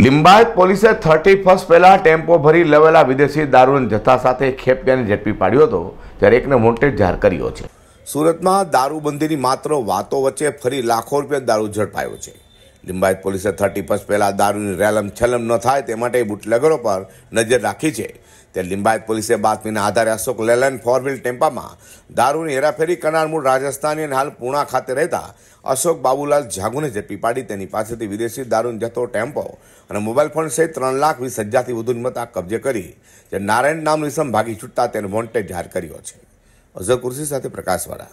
લિંબાયત પોલીસે thirty first પહેલાં tempo ભરી લેવેલા વિદેશી દારૂના જથ્થા સાથે ખેપિયાને ઝડપી પાડ્યો હતો ત્યારે એકને વોન્ટેડ જાહેર કર્યો છે સુરતમાં દારૂબંધીની માત્ર વાતો વચ્ચે ફરી લાખો રૂપિયા દારૂ ઝડપાયો છે લિંબાયત પોલીસે થર્ટી ફર્સ્ટ પહેલાં દારૂની રેલમ છલમ ન થાય તે માટે બુટલેગરો પર નજર રાખી છે તે લિંબાયત પોલીસે બાતમીના આધારે અશોક લેલન ફોર વ્હીલ ટેમ્પામાં દારૂની હેરાફેરી કરનાર મૂળ રાજસ્થાની અને હાલ પૂણા ખાતે રહેતા અશોક બાબુલાલ જાગુને ઝડપી પાડી તેની પાસેથી વિદેશી દારૂનો જથ્થો ટેમ્પો અને મોબાઈલ ફોન સહિત ત્રણ લાખ વીસ હજારથી વધુ મતા કબજે કરી જે નારાયણ નામની સમ ભાગી છૂટતા તેને વોન્ટેડ જાહેર કર્યો છે અઝર કુર્સી સાથે પ્રકાશવાળા